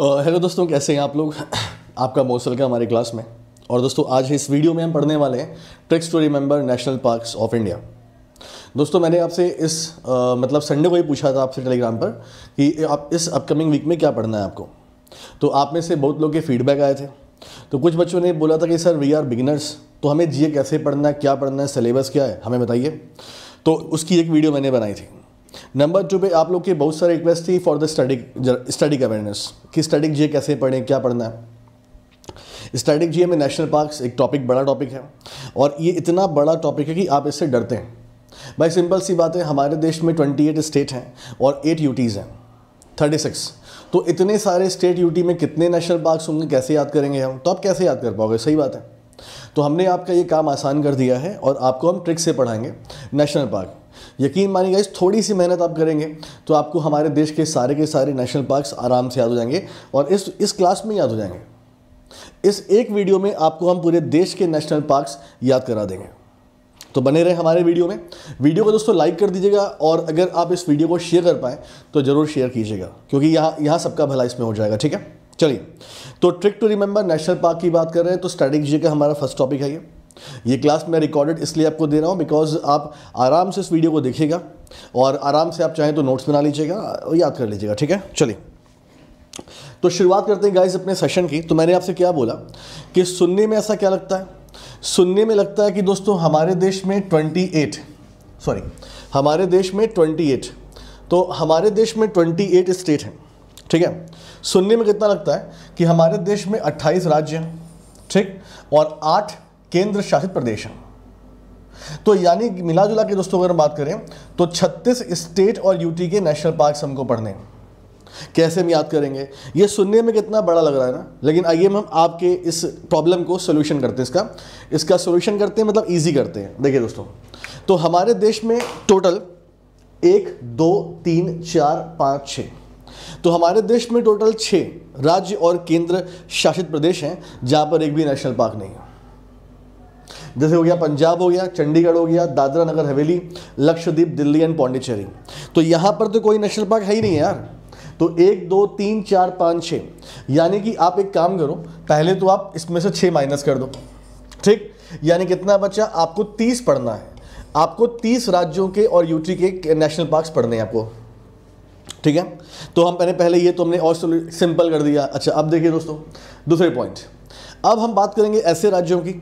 hello दोस्तों कैसे हैं आप लोग आपका मौसल का हमारी क्लास में और दोस्तों आज इस वीडियो में हम पढ़ने वाले हैं tricks to remember national parks of India दोस्तों मैंने आपसे इस आ, मतलब संडे को ही पूछा था आपसे टेलीग्राम पर कि आप इस अपकमिंग वीक में क्या पढ़ना है आपको तो आप में से बहुत लोग के फीडबैक आए थे तो कुछ बच्चों ने बोला था कि सर वी आर बिगिनर्स तो हमें जी कैसे पढ़ना है क्या पढ़ना है सिलेबस क्या है हमें बताइए तो उसकी एक वीडियो मैंने बनाई थी नंबर टू पे आप लोग की बहुत सारी रिक्वेस्ट थी for the StudyIQ StudyIQ awareness कि स्टडिक जी कैसे पढ़ें क्या पढ़ना है स्टैटिक जी में नेशनल पार्क्स एक टॉपिक बड़ा टॉपिक है और ये इतना बड़ा टॉपिक है कि आप इससे डरते हैं भाई सिंपल सी बात है हमारे देश में 28 स्टेट हैं और 8 यूटीज़ हैं 36 तो इतने सारे स्टेट यूटी में कितने नेशनल पार्क्स होंगे कैसे याद करेंगे हम तो आप कैसे याद कर पाओगे सही बात है तो हमने आपका ये काम आसान कर दिया है और आपको हम ट्रिक से पढ़ाएंगे नेशनल पार्क यकीन मानिए इस थोड़ी सी मेहनत आप करेंगे तो आपको हमारे देश के सारे के सारे नेशनल पार्क्स आराम से याद हो जाएंगे और इस इस क्लास में याद हो जाएंगे इस एक वीडियो में आपको हम पूरे देश के नेशनल पार्क्स याद करा देंगे तो बने रहे हमारे वीडियो में वीडियो को दोस्तों लाइक कर दीजिएगा और अगर आप इस वीडियो को शेयर कर पाएँ तो ज़रूर शेयर कीजिएगा क्योंकि यहाँ यहाँ सबका भला इसमें हो जाएगा ठीक है चलिए तो trick to remember national park की बात कर रहे हैं तो स्ट्रैटेजी का हमारा फर्स्ट टॉपिक है ये ये क्लास मैं रिकॉर्डेड इसलिए आपको दे रहा हूँ बिकॉज आप आराम से इस वीडियो को देखिएगा और आराम से आप चाहें तो नोट्स बना लीजिएगा और याद कर लीजिएगा ठीक है चलिए तो शुरुआत करते हैं गाइज अपने सेशन की तो मैंने आपसे क्या बोला कि सुनने में ऐसा क्या लगता है सुनने में लगता है कि दोस्तों हमारे देश में 28 सॉरी हमारे देश में 28 तो हमारे देश में 28 स्टेट हैं ठीक है सुनने में कितना लगता है कि हमारे देश में 28 राज्य हैं ठीक और आठ केंद्र शासित प्रदेश हैं तो यानी मिला जुला के दोस्तों अगर बात करें तो 36 स्टेट और यूटी के नेशनल पार्क हमको पढ़ने हैं कैसे हम याद करेंगे ये सुनने में कितना बड़ा लग रहा है ना लेकिन आइए हम आपके इस प्रॉब्लम को सोल्यूशन करते हैं इसका इसका सोल्यूशन करते हैं मतलब ईजी करते हैं देखिए दोस्तों तो हमारे देश में टोटल एक दो तीन चार पाँच छः तो हमारे देश में टोटल छः राज्य और केंद्र शासित प्रदेश हैं जहाँ पर एक भी नेशनल पार्क नहीं है जैसे हो गया पंजाब हो गया चंडीगढ़ हो गया दादरा नगर हवेली लक्षद्वीप दिल्ली एंड पौंडीचेरी तो यहाँ पर तो कोई नेशनल पार्क है ही नहीं है यार तो एक दो तीन चार पाँच छः यानी कि आप एक काम करो पहले तो आप इसमें से छः माइनस कर दो ठीक यानी कितना बचा आपको तीस पढ़ना है आपको तीस राज्यों के और यूटी के नेशनल पार्क्स पढ़ने हैं आपको ठीक है तो हम पहले पहले ये तो हमने और सिंपल कर दिया अच्छा अब देखिए दोस्तों दूसरे पॉइंट अब हम बात करेंगे ऐसे राज्यों की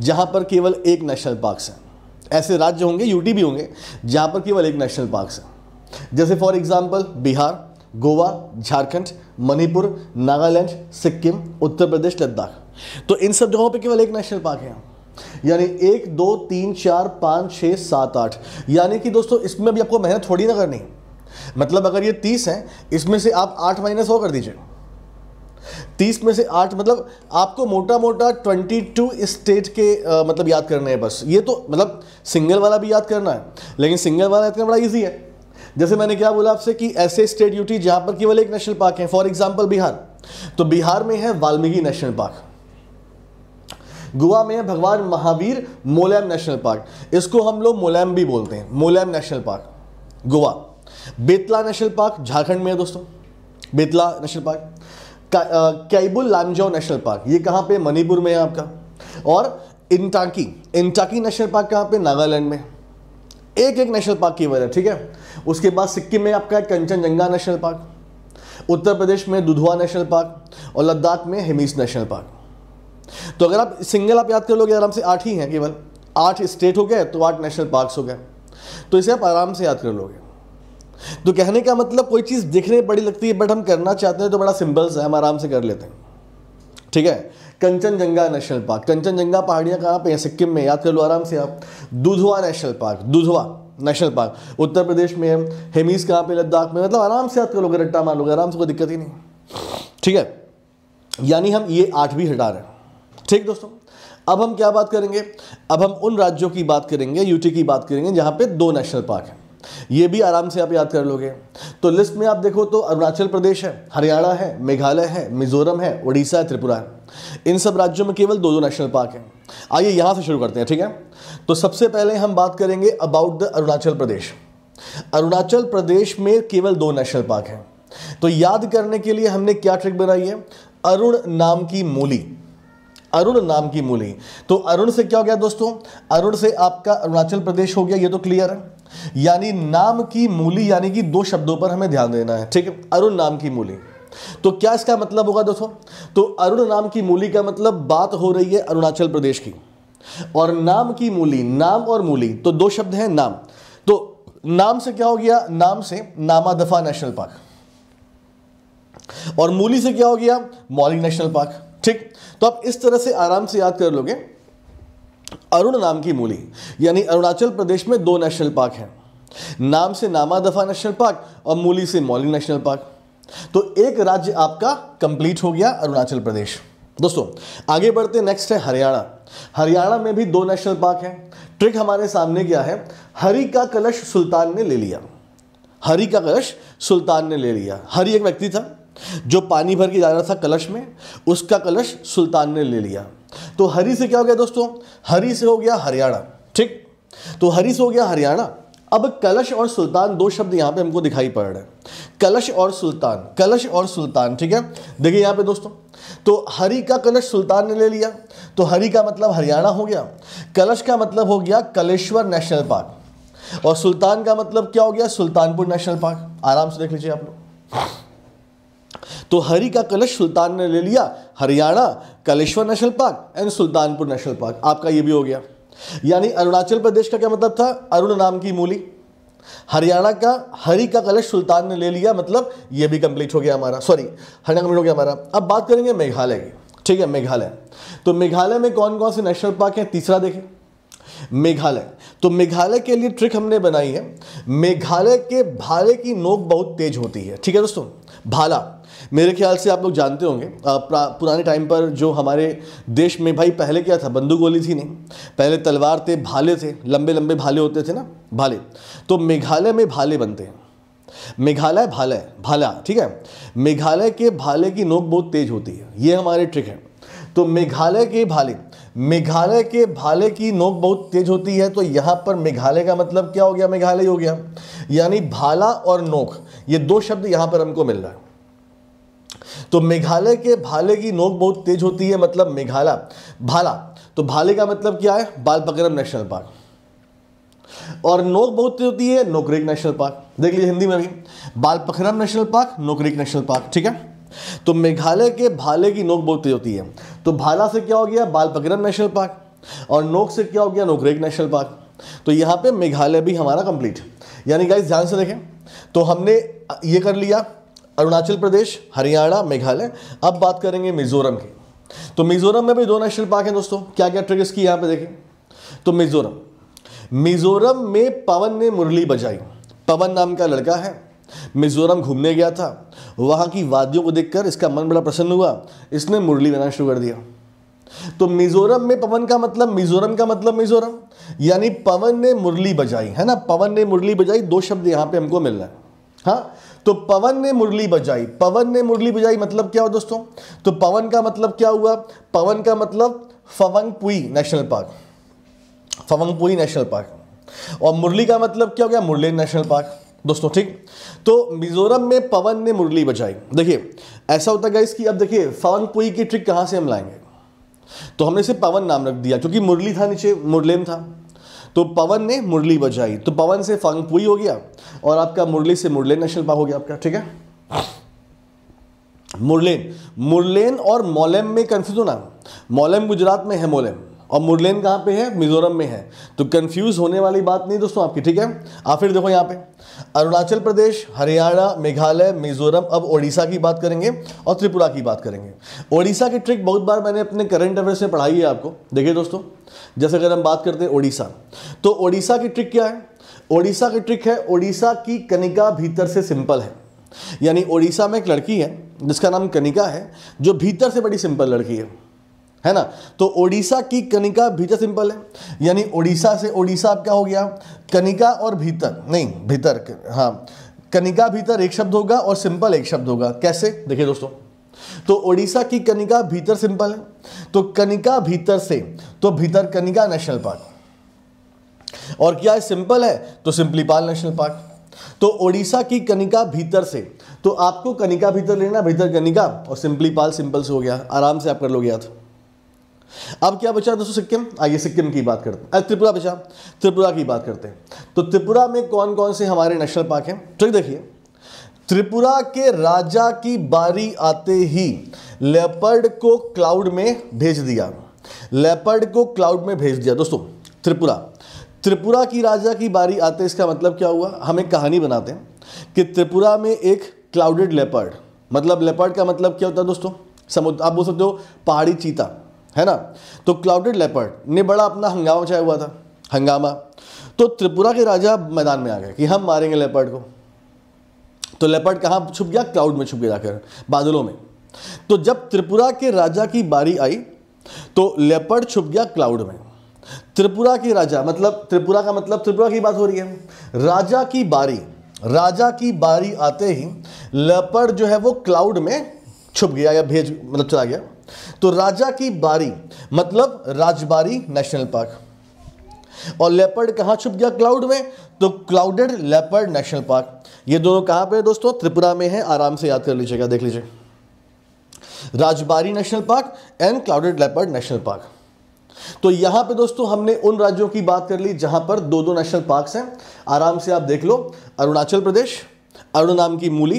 जहाँ पर केवल एक नेशनल पार्क है ऐसे राज्य होंगे यूटी भी होंगे जहाँ पर केवल एक नेशनल पार्क है जैसे फॉर एग्जाम्पल बिहार गोवा झारखंड मणिपुर नागालैंड सिक्किम उत्तर प्रदेश लद्दाख तो इन सब जगहों पे केवल एक नेशनल पार्क है यानी एक दो तीन चार पाँच छः सात आठ यानी कि दोस्तों इसमें भी आपको मेहनत थोड़ी ना करनी मतलब अगर ये तीस हैं इसमें से आप आठ माइनस हो कर दीजिए तीस में से आठ मतलब आपको मोटा मोटा ट्वेंटी टू स्टेट के आ, मतलब याद करने हैं बस ये तो मतलब सिंगल वाला भी याद करना है लेकिन सिंगल वाला याद करना बड़ा ईजी है जैसे मैंने क्या बोला आपसे कि ऐसे स्टेट यूटी जहाँ पर केवल एक नेशनल पार्क है फॉर एग्जाम्पल बिहार तो बिहार में है वाल्मीकि नेशनल पार्क गोवा में है भगवान महावीर मोलैम नेशनल पार्क इसको हम लोग मोलैम भी बोलते हैं Mollem national park Goa Betla national park Jharkhand में है दोस्तों Betla national park Keibul Lamjao national park ये कहाँ पे मणिपुर में है आपका और इंटाकी इंटाकी नेशनल पार्क कहाँ पे नागालैंड में एक एक नेशनल पार्क की वजह ठीक है उसके बाद सिक्किम में आपका है कंचनजंगा नेशनल पार्क उत्तर प्रदेश में दुधवा नेशनल पार्क और लद्दाख में हिमीस नेशनल पार्क तो अगर आप सिंगल आप याद कर लोगे आराम से आठ ही हैं केवल आठ स्टेट हो गए तो आठ नेशनल पार्क्स हो गए तो इसे आप आराम से याद कर लोगे तो कहने का मतलब कोई चीज़ देखने बड़ी लगती है बट हम करना चाहते हैं तो बड़ा सिंपल सा है हम आराम से कर लेते हैं ठीक है कंचनजंगा नेशनल पार्क कंचनजंगा पहाड़ियाँ कहाँ पे हैं सिक्किम में याद कर लो आराम से आप Dudhwa national park Dudhwa national park Uttar Pradesh में है हेमीस कहाँ पे लद्दाख में मतलब आराम से याद कर लोगे रट्टा मार लोगे आराम से कोई दिक्कत ही नहीं ठीक है यानी हम ये आठ भी हटा रहे हैं ठीक दोस्तों अब हम क्या बात करेंगे अब हम उन राज्यों की बात करेंगे यूटी की बात करेंगे जहाँ पे दो नेशनल पार्क हैं ये भी आराम से आप याद कर लोगे तो लिस्ट में आप देखो तो अरुणाचल प्रदेश है हरियाणा है मेघालय है मिजोरम है उड़ीसा है त्रिपुरा है इन सब राज्यों में केवल दो दो नेशनल पार्क हैं आइए यहाँ से शुरू करते हैं ठीक है तो सबसे पहले हम बात करेंगे अबाउट द अरुणाचल प्रदेश अरुणाचल प्रदेश में केवल दो नेशनल पार्क हैं तो याद करने के लिए हमने क्या ट्रिक बनाई है अरुण नाम की मूली अरुण नाम की मूली तो अरुण से क्या हो गया दोस्तों अरुण से आपका अरुणाचल प्रदेश हो गया ये तो क्लियर है यानी नाम की मूली यानी कि दो शब्दों पर हमें ध्यान देना है ठीक है अरुण नाम की मूली तो क्या इसका मतलब होगा दोस्तों तो अरुण नाम की मूली का मतलब बात हो रही है अरुणाचल प्रदेश की और नाम की मूली नाम और मूली तो दो शब्द हैं नाम तो नाम से क्या हो गया नाम से नामा दफा नेशनल पार्क और मूली से क्या हो गया मॉलिंग नेशनल पार्क ठीक तो आप इस तरह से आराम से याद कर लोगे अरुण नाम की मूली यानी अरुणाचल प्रदेश में दो नेशनल पार्क हैं नाम से नामा दफा नेशनल पार्क और मूली से मौली नेशनल पार्क तो एक राज्य आपका कंप्लीट हो गया अरुणाचल प्रदेश दोस्तों आगे बढ़ते नेक्स्ट है हरियाणा हरियाणा में भी दो नेशनल पार्क हैं ट्रिक हमारे सामने क्या है हरि का कलश सुल्तान ने ले लिया हरि का कलश सुल्तान ने ले लिया हरि एक व्यक्ति था जो पानी भर के जा रहा था कलश में उसका कलश सुल्तान ने ले लिया तो हरी से क्या हो गया दोस्तों हरी से हो गया हरियाणा ठीक तो हरी से हो गया हरियाणा अब कलश और सुल्तान दो शब्द यहां पे हमको दिखाई पड़ रहे हैं कलश और सुल्तान कलश और सुल्तान ठीक है देखिए यहां पे दोस्तों तो हरी का कलश सुल्तान ने ले लिया तो हरी का मतलब हरियाणा हो गया कलश का मतलब हो गया कलेश्वर नेशनल पार्क और सुल्तान का मतलब क्या हो गया सुल्तानपुर नेशनल पार्क आराम से देख लीजिए आप लोग तो हरी का कलश सुल्तान ने ले लिया Haryana Kaleshwar national park and Sultanpur national park आपका ये भी हो गया यानी अरुणाचल प्रदेश का क्या मतलब था अरुण नाम की मूली हरियाणा का हरी का कलश सुल्तान ने ले लिया मतलब ये भी कंप्लीट हो गया हमारा सॉरी हरियाणा कंप्लीट हो गया हमारा अब बात करेंगे मेघालय की ठीक है मेघालय तो मेघालय में कौन कौन से नेशनल पार्क हैं तीसरा देखें मेघालय तो मेघालय के लिए ट्रिक हमने बनाई है मेघालय के भाले की नोक बहुत तेज होती है ठीक है दोस्तों भाला मेरे ख्याल से आप लोग जानते होंगे पुराने टाइम पर जो हमारे देश में भाई पहले क्या था बंदूक गोली थी नहीं पहले तलवार थे भाले थे लंबे लंबे भाले होते थे ना भाले तो मेघालय में भाले बनते हैं मेघालय भाला भाला ठीक है मेघालय के भाले की नोक बहुत तेज होती है ये हमारे ट्रिक है तो मेघालय के भाले मेघालय के भाले की नोक बहुत तेज होती है तो यहाँ पर मेघालय का मतलब क्या हो गया मेघालय हो गया यानी भाला और नोक ये दो शब्द यहाँ पर हमको मिल रहा है तो मेघालय के भाले की नोक बहुत तेज होती है मतलब मेघालय भाला तो भाले का मतलब क्या है बालपकरम नेशनल पार्क और नोक बहुत तेज होती है नोकरेक नेशनल पार्क देख लीजिए हिंदी में भी Balphakram national park Nokrek national park ठीक है तो मेघालय के भाले की नोक बहुत तेज होती है तो भाला से क्या हो गया बालपकरम नेशनल पार्क और नोक से क्या हो गया नोकरेक नेशनल पार्क तो यहाँ पे मेघालय भी हमारा कंप्लीट यानी गाइस ध्यान से देखें तो हमने ये कर लिया अरुणाचल प्रदेश हरियाणा मेघालय अब बात करेंगे मिजोरम की तो मिजोरम में भी दो नेशनल पार्क हैं दोस्तों क्या क्या ट्रिगर्स की यहाँ पे देखें तो मिजोरम मिजोरम में पवन ने मुरली बजाई पवन नाम का लड़का है मिजोरम घूमने गया था वहाँ की वादियों को देखकर इसका मन बड़ा प्रसन्न हुआ इसने मुरली बनाना शुरू कर दिया तो मिजोरम में पवन का मतलब मिजोरम का मतलब मिजोरम यानी पवन ने मुरली बजाई है ना पवन ने मुरली बजाई दो शब्द यहाँ पे हमको मिल रहा है हाँ तो पवन ने मुरली बजाई पवन ने मुरली बजाई मतलब क्या हो दोस्तों तो पवन का मतलब क्या हुआ पवन का मतलब Phawngpui national park Phawngpui national park और मुरली का मतलब क्या हो गया मुरली नेशनल पार्क दोस्तों ठीक तो मिजोरम में पवन ने मुरली बजाई देखिए ऐसा होता गया इसकी अब देखिए फवनपुई की ट्रिक कहां से हम लाएंगे तो हमने इसे पवन नाम रख दिया क्योंकि मुरली था नीचे मुरलेम था तो पवन ने मुरली बजाई तो पवन से फंग पुई हो गया और आपका मुरली से मुरलेन नेशनल पार्क हो गया आपका ठीक है मुरलेन मुरलेन और मोलेम में कंफ्यूज होना मोलेम गुजरात में है मोलेम और मुरलेन कहां पे है मिजोरम में है तो कंफ्यूज होने वाली बात नहीं दोस्तों आपकी ठीक है आप फिर देखो यहां पर अरुणाचल प्रदेश हरियाणा मेघालय मिजोरम अब ओडिशा की बात करेंगे और त्रिपुरा की बात करेंगे ओडिशा की ट्रिक बहुत बार मैंने अपने करंट अफेयर्स में पढ़ाई है आपको देखिए दोस्तों जैसे अगर हम बात करते हैं ओडिशा तो ओडिशा की ट्रिक क्या है ओडिशा की ट्रिक है ओडिशा की कनिका भीतर से सिंपल है यानी ओडिशा में एक लड़की है जिसका नाम कनिका है जो भीतर से बड़ी सिंपल लड़की है है ना तो ओडिशा की कनिका भीतर सिंपल है यानी ओडिशा से ओडिशा क्या हो गया कनिका और भीतर नहीं भीतर हाँ कनिका भीतर एक शब्द होगा और सिंपल एक शब्द होगा कैसे देखिए दोस्तों तो ओडिशा की कनिका भीतर सिंपल है तो कनिका भीतर से तो भीतर कनिका नेशनल पार्क और क्या है सिंपल है तो सिंपलीपाल नेशनल पार्क तो ओडिशा की कनिका भीतर से तो आपको कनिका भीतर लेना भीतर कनिका और सिंपलीपाल सिंपल से हो गया आराम से आप कर लोगे याद अब क्या बचा दोस्तों सिक्किम आइए सिक्किम की बात करते हैं त्रिपुरा बचा त्रिपुरा की बात करते हैं तो त्रिपुरा में कौन कौन से हमारे नेशनल पार्क हैं ठीक तो देखिए त्रिपुरा के राजा की बारी आते ही लेपर्ड को क्लाउड में भेज दिया लेपर्ड को क्लाउड में भेज दिया दोस्तों त्रिपुरा त्रिपुरा की राजा की बारी आते इसका मतलब क्या हुआ हम एक कहानी बनाते हैं कि त्रिपुरा में एक क्लाउडेड लेपर्ड मतलब लेपर्ड का मतलब क्या होता है दोस्तों समुद्र आप बोल सकते हो पहाड़ी चीता है ना तो क्लाउडेड लेपर्ड ने बड़ा अपना हंगामा मचाया हुआ था हंगामा तो त्रिपुरा के राजा मैदान में आ गए कि हम मारेंगे लेपर्ड को तो लेपर्ड कहाँ छुप गया क्लाउड में छुप गया जाकर बादलों में तो जब त्रिपुरा के राजा की बारी आई तो लेपर्ड छुप गया क्लाउड में त्रिपुरा के राजा मतलब त्रिपुरा का मतलब त्रिपुरा की बात हो रही है राजा की बारी राजा की बारी आते ही लेपर्ड जो है वो क्लाउड में छुप गया या भेज मतलब चला गया तो राजा की बारी मतलब राजबारी नेशनल पार्क और लेपर्ड कहां छुप गया क्लाउड में तो क्लाउडेड लेपर्ड नेशनल पार्क ये दोनों कहां पे है दोस्तों त्रिपुरा में है आराम से याद कर लीजिएगा देख लीजिए Rajbari national park and clouded leopard national park तो यहां पे दोस्तों हमने उन राज्यों की बात कर ली जहां पर दो दो नेशनल पार्क्स हैं आराम से आप देख लो अरुणाचल प्रदेश अरुण नाम की मूली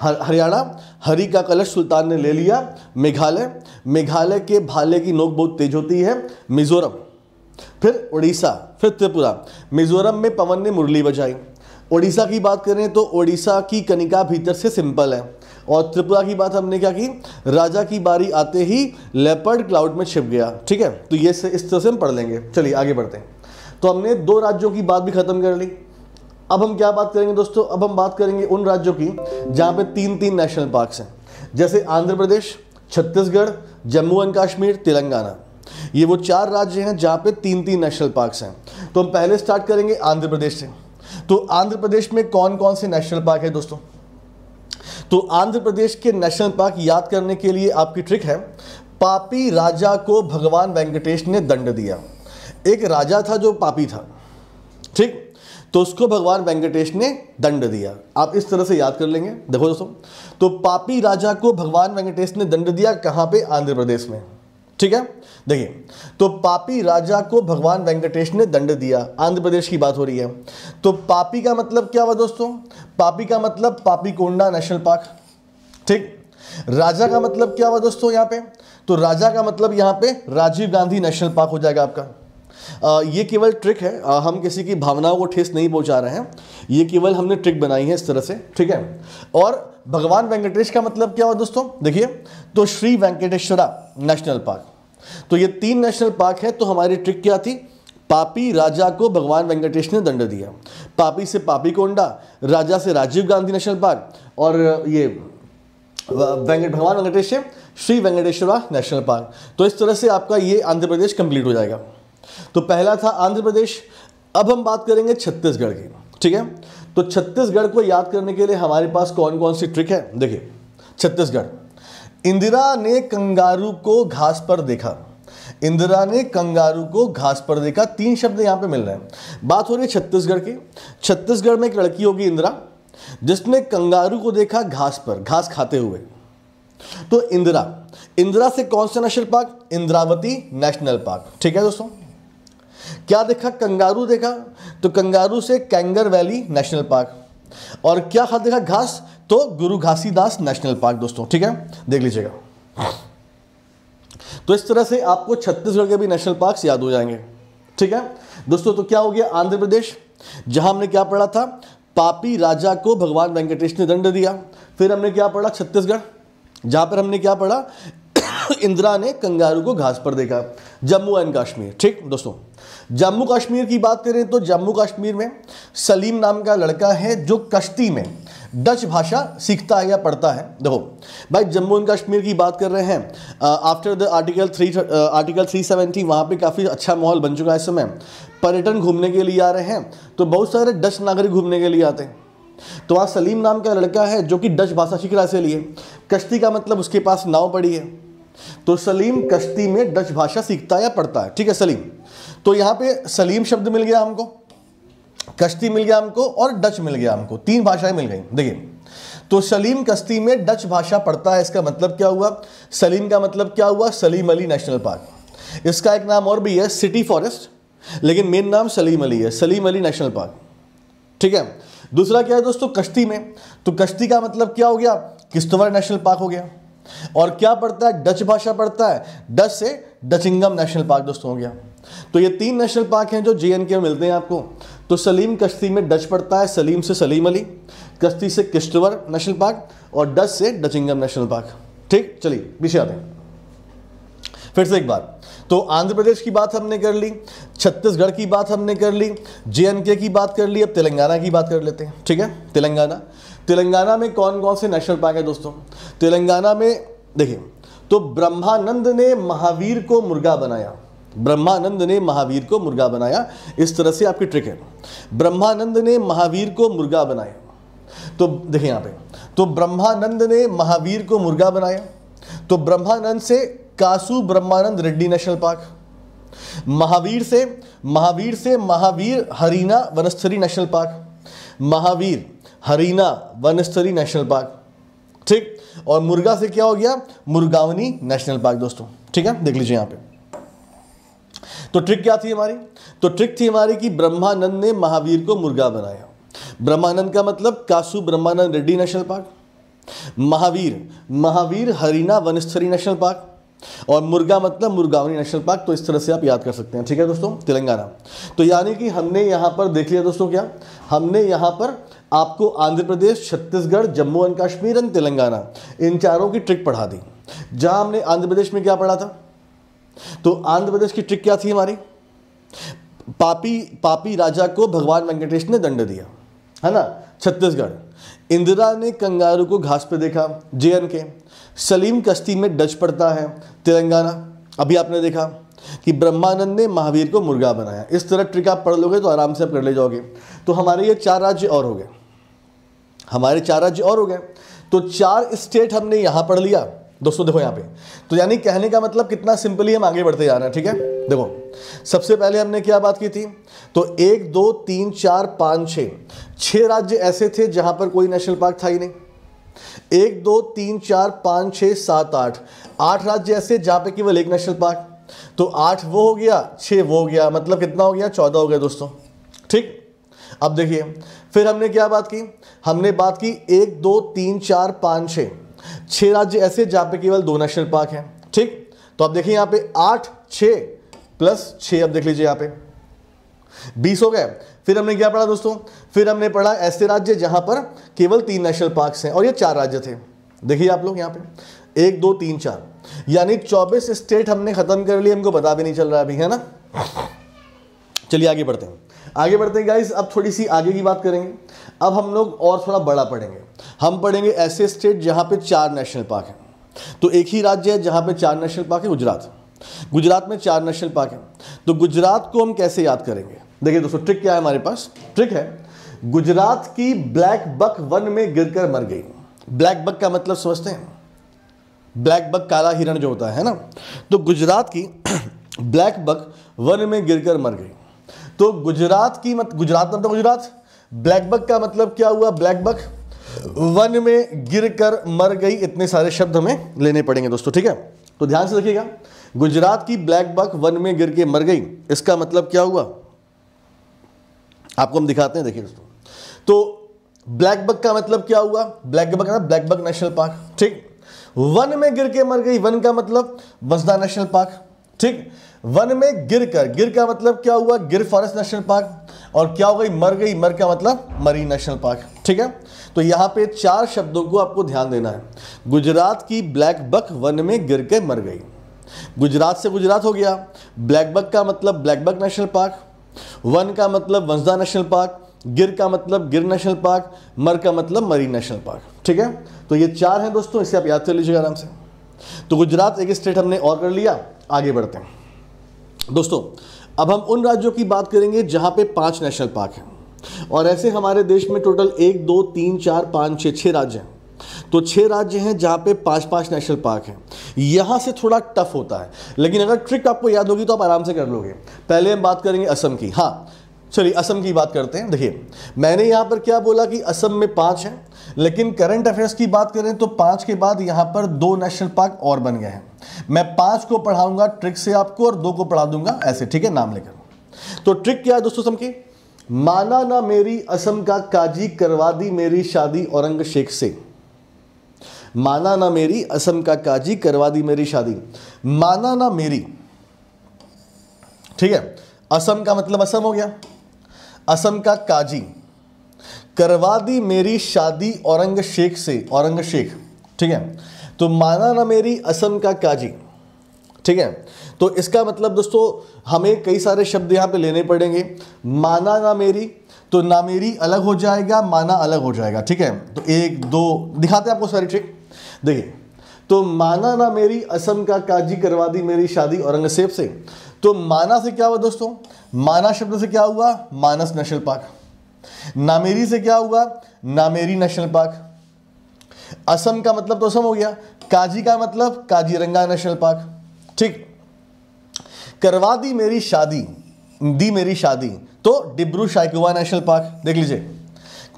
हर, हरियाणा हरी का कलश सुल्तान ने ले लिया मेघालय मेघालय के भाले की नोक बहुत तेज होती है मिजोरम फिर उड़ीसा फिर त्रिपुरा मिजोरम में पवन ने मुरली बजाई उड़ीसा की बात करें तो उड़ीसा की कनिका भीतर से सिंपल है और त्रिपुरा की बात हमने क्या की राजा की बारी आते ही लेपर्ड क्लाउड में छिप गया ठीक है तो ये इस तरह से हम पढ़ लेंगे चलिए आगे बढ़ते हैं तो हमने दो राज्यों की बात भी खत्म कर ली अब हम क्या बात करेंगे दोस्तों अब हम बात करेंगे उन राज्यों की जहाँ पे तीन तीन नेशनल पार्क हैं जैसे आंध्र प्रदेश छत्तीसगढ़ जम्मू एंड कश्मीर तेलंगाना ये वो चार राज्य हैं जहाँ पे तीन तीन नेशनल पार्क हैं तो हम पहले स्टार्ट करेंगे आंध्र प्रदेश से तो आंध्र प्रदेश में कौन कौन से नेशनल पार्क है दोस्तों तो आंध्र प्रदेश के नेशनल पार्क याद करने के लिए आपकी ट्रिक है पापी राजा को भगवान वेंकटेश ने दंड दिया एक राजा था जो पापी था ठीक तो उसको भगवान वेंकटेश ने दंड दिया आप इस तरह से याद कर लेंगे देखो दोस्तों तो पापी राजा को भगवान वेंकटेश ने दंड दिया कहाँ पे आंध्र प्रदेश में ठीक है देखिए तो पापी राजा को भगवान वेंकटेश ने दंड दिया आंध्र प्रदेश की बात हो रही है तो पापी का मतलब क्या हुआ दोस्तों पापी का मतलब पापी कोंडा नेशनल पार्क ठीक राजा का मतलब क्या हुआ दोस्तों यहाँ पे तो राजा का मतलब यहाँ पे राजीव गांधी नेशनल पार्क हो जाएगा आपका ये केवल ट्रिक है हम किसी की भावनाओं को ठेस नहीं पहुंचा रहे हैं ये केवल हमने ट्रिक बनाई है इस तरह से ठीक है और भगवान वेंकटेश का मतलब क्या हुआ दोस्तों देखिए तो श्री वेंकटेश्वरा नेशनल पार्क तो ये तीन नेशनल पार्क है तो हमारी ट्रिक क्या थी पापी राजा को भगवान वेंकटेश ने दंड दिया पापी से पापी कोंडा राजा से राजीव गांधी नेशनल पार्क और ये वेंकट भगवान वेंकटेश श्री वेंकटेश्वरा नेशनल पार्क तो इस तरह से आपका ये आंध्र प्रदेश कंप्लीट हो जाएगा तो पहला था आंध्र प्रदेश अब हम बात करेंगे छत्तीसगढ़ की ठीक है तो छत्तीसगढ़ को याद करने के लिए हमारे पास कौन कौन सी ट्रिक है देखिए छत्तीसगढ़ इंदिरा ने कंगारू को घास पर देखा इंदिरा ने कंगारू को घास पर देखा तीन शब्द यहां पे मिल रहे हैं बात हो रही है छत्तीसगढ़ की छत्तीसगढ़ में एक लड़की होगी इंदिरा जिसने कंगारू को देखा घास पर घास खाते हुए तो इंदिरा इंदिरा से कौन सा national park Indravati national park ठीक है दोस्तों क्या देखा कंगारू देखा तो कंगारू से कैंगर वैली नेशनल पार्क और क्या खा देखा घास तो गुरु घासीदास नेशनल पार्क दोस्तों ठीक है देख लीजिएगा तो इस तरह से आपको छत्तीसगढ़ के भी नेशनल पार्क याद हो जाएंगे ठीक है दोस्तों तो क्या हो गया आंध्र प्रदेश जहां हमने क्या पढ़ा था पापी राजा को भगवान वेंकटेश ने दंड दिया फिर हमने क्या पढ़ा छत्तीसगढ़ जहां पर हमने क्या पढ़ा इंदिरा ने कंगारू को घास पर देखा जम्मू एंड कश्मीर ठीक दोस्तों जम्मू कश्मीर की बात करें तो जम्मू कश्मीर में सलीम नाम का लड़का है जो कश्ती में डच भाषा सीखता है या पढ़ता है देखो भाई जम्मू एंड कश्मीर की बात कर रहे हैं after the article three article three seventy वहाँ पर काफ़ी अच्छा माहौल बन चुका है इस समय पर्यटन घूमने के लिए आ रहे हैं तो बहुत सारे डच नागरिक घूमने के लिए आते हैं तो वहाँ सलीम नाम का लड़का है जो कि डच भाषा सीख रहा है इसलिए कश्ती का मतलब उसके पास नाव पड़ी है तो सलीम कश्ती में डच भाषा सीखता है या पढ़ता है ठीक है सलीम तो यहां पे सलीम शब्द मिल गया हमको कश्ती मिल गया हमको और डच मिल गया हमको तीन भाषाएं मिल गई देखिए तो सलीम कश्ती में डच भाषा पढ़ता है इसका मतलब क्या हुआ सलीम का मतलब क्या हुआ सलीम अली नेशनल पार्क इसका एक नाम और भी है सिटी फॉरेस्ट लेकिन मेन नाम सलीम अली है सलीम अली नेशनल पार्क ठीक है दूसरा क्या है दोस्तों कश्ती में तो कश्ती का मतलब क्या हो गया किश्तवर नेशनल पार्क हो गया और क्या पड़ता है डच भाषा पड़ता है डच से डचिंगम नेशनल पार्क दोस्तों हो गया तो ये तीन नेशनल पार्क हैं जो जे एंड के में मिलते हैं आपको तो सलीम कश्ती में डच पड़ता है सलीम से सलीम अली कश्ती से किश्तवर नेशनल पार्क और डच से डचिंगम नेशनल पार्क ठीक चलिए पीछे आते हैं फिर से एक बार तो आंध्र प्रदेश की बात हमने कर ली छत्तीसगढ़ की बात हमने कर ली जे की बात कर ली अब तेलंगाना की बात कर लेते हैं ठीक है तेलंगाना तेलंगाना में कौन कौन से नेशनल पार्क है दोस्तों तेलंगाना में देखिए तो ब्रह्मानंद ने महावीर को मुर्गा बनाया ब्रह्मानंद ने महावीर को मुर्गा बनाया इस तरह से आपकी ट्रिक है ब्रह्मानंद ने महावीर को मुर्गा बनाया तो देखिए यहां पे तो ब्रह्मानंद ने महावीर को मुर्गा बनाया तो ब्रह्मानंद से कासू ब्रह्मानंद रेड्डी नेशनल पार्क महावीर से महावीर से Mahavir Harina Vanasthali national park Mahavir Harina Vanasthali national park ठीक और मुर्गा से क्या हो गया मुर्गावनी नेशनल पार्क दोस्तों ठीक है देख लीजिए यहाँ पे तो ट्रिक क्या थी हमारी तो ट्रिक थी हमारी कि ब्रह्मानंद ने महावीर को मुर्गा बनाया ब्रह्मानंद का मतलब Kasu Brahmanand Reddy national park Mahavir Mahavir Harina Vanasthali national park और मुर्गा मतलब मुर्गावनी नेशनल पार्क तो इस तरह से आप याद कर सकते हैं ठीक है दोस्तों तेलंगाना तो यानी कि हमने यहाँ पर देख लिया दोस्तों क्या हमने यहाँ पर आपको आंध्र प्रदेश छत्तीसगढ़ जम्मू एंड कश्मीर एंड तेलंगाना इन चारों की ट्रिक पढ़ा दी जहां हमने आंध्र प्रदेश में क्या पढ़ा था तो आंध्र प्रदेश की ट्रिक क्या थी हमारी पापी पापी राजा को भगवान वेंकटेश ने दंड दिया है ना छत्तीसगढ़ इंदिरा ने कंगारू को घास पर देखा जे के सलीम कश्ती में डच पड़ता है तेलंगाना अभी आपने देखा कि ब्रह्मानंद ने महावीर को मुर्गा बनाया इस तरह ट्रिक आप पढ़ लोगे तो आराम से आप कर ले जाओगे तो हमारे ये चार राज्य और हो गए हमारे चार राज्य और हो गए तो चार स्टेट हमने यहां पढ़ लिया दोस्तों देखो यहां पे तो यानी कहने का मतलब कितना सिंपली हम आगे बढ़ते जा रहे हैं ठीक है देखो सबसे पहले हमने क्या बात की थी तो एक दो तीन चार पाँच छ छह राज्य ऐसे थे जहां पर कोई नेशनल पार्क था ही नहीं एक दो तीन चार पाँच छ सात आठ आठ राज्य ऐसे जहां पे केवल एक नेशनल पार्क तो आठ वो हो गया छ वो हो गया मतलब कितना हो गया चौदह हो गया दोस्तों ठीक अब देखिए फिर हमने क्या बात की हमने बात की एक दो तीन चार पाँच छः छः राज्य ऐसे जहाँ पे केवल दो नेशनल पार्क हैं ठीक तो आप देखिए यहाँ पे आठ छः प्लस छः अब देख लीजिए यहाँ पे बीस हो गए फिर हमने क्या पढ़ा दोस्तों फिर हमने पढ़ा ऐसे राज्य जहाँ पर केवल तीन नेशनल पार्क हैं और ये चार राज्य थे देखिए आप लोग यहाँ पे एक दो तीन चार यानी चौबीस स्टेट हमने ख़त्म कर लिए हमको पता भी नहीं चल रहा अभी है ना चलिए आगे बढ़ते हैं आगे बढ़ते हैं गाइस अब थोड़ी सी आगे की बात करेंगे अब हम लोग और थोड़ा बड़ा पढ़ेंगे हम पढ़ेंगे ऐसे स्टेट जहाँ पे चार नेशनल पार्क हैं तो एक ही राज्य है जहाँ पे चार नेशनल पार्क है गुजरात गुजरात में चार नेशनल पार्क हैं तो गुजरात को हम कैसे याद करेंगे देखिए दोस्तों ट्रिक क्या है हमारे पास ट्रिक है गुजरात की ब्लैक बक वन में गिर मर गई ब्लैक बक का मतलब समझते हैं ब्लैक बक काला हिरण जो होता है ना तो गुजरात की ब्लैक बक वन में गिरकर मर गई तो गुजरात की मत गुजरात मतलब गुजरात ब्लैकबक का मतलब क्या हुआ ब्लैकबक वन में गिर कर मर गई इतने सारे शब्द हमें लेने पड़ेंगे दोस्तों ठीक है तो ध्यान से रखिएगा गुजरात की ब्लैक बक वन में गिर के मर गई इसका मतलब क्या हुआ आपको हम दिखाते हैं देखिए दोस्तों तो ब्लैक बक का मतलब क्या हुआ ब्लैक बक ना ब्लैक बक नेशनल पार्क ठीक वन में गिर के मर गई वन का मतलब बसदा नेशनल पार्क ठीक वन में गिर कर गिर का मतलब क्या हुआ गिर फॉरेस्ट नेशनल पार्क और क्या हो गई मर गई मर का मतलब मरीन नेशनल पार्क ठीक है तो यहां पे चार शब्दों को आपको ध्यान देना है गुजरात की ब्लैक बक वन में गिर के मर गई गुजरात से गुजरात हो गया ब्लैक बक का मतलब ब्लैक बक नेशनल पार्क वन का मतलब वंसदा नेशनल पार्क गिर का मतलब गिर नेशनल पार्क मर का मतलब मरीन नेशनल पार्क ठीक है तो ये चार हैं दोस्तों इसे आप याद कर लीजिएगा आराम से तो गुजरात एक स्टेट हमने और कर लिया आगे बढ़ते हैं दोस्तों अब हम उन राज्यों की बात करेंगे जहां पे पांच नेशनल पार्क हैं और ऐसे हमारे देश में टोटल एक दो तीन चार पाँच छः छः राज्य हैं तो छह राज्य हैं जहां पे पांच पांच नेशनल पार्क हैं यहां से थोड़ा टफ होता है लेकिन अगर ट्रिक आपको याद होगी तो आप आराम से कर लोगे पहले हम बात करेंगे असम की हाँ चलिए असम की बात करते हैं देखिए मैंने यहाँ पर क्या बोला कि असम में पांच हैं लेकिन करंट अफेयर्स की बात करें तो पांच के बाद यहाँ पर दो नेशनल पार्क और बन गए हैं मैं पांच को पढ़ाऊंगा ट्रिक से आपको और दो को पढ़ा दूंगा ऐसे ठीक है नाम लेकर तो ट्रिक क्या है दोस्तों असम की माना ना मेरी असम का काजी करवा दी मेरी शादी औरंग शेख से माना ना मेरी असम का काजी करवा दी मेरी शादी माना ना मेरी ठीक है असम का मतलब असम हो गया असम का काजी करवा दी मेरी शादी औरंग शेख से औरंग शेख ठीक है तो माना ना मेरी असम का काजी ठीक है तो इसका मतलब दोस्तों हमें कई सारे शब्द यहां पे लेने पड़ेंगे माना ना मेरी तो ना मेरी अलग हो जाएगा माना अलग हो जाएगा ठीक है तो एक दो दिखाते हैं आपको सारी ट्रिक देखिए तो माना ना मेरी असम का काजी करवा दी मेरी शादी औरंगसेब से तो माना से क्या हुआ दोस्तों माना शब्द से क्या हुआ मानस नेशनल पार्क नामेरी से क्या हुआ नामेरी नेशनल पार्क असम का मतलब तो असम हो गया काजी का मतलब काजीरंगा नेशनल पार्क ठीक करवा दी मेरी शादी दी मेरी शादी तो डिब्रू शाइकुआ नेशनल पार्क देख लीजिए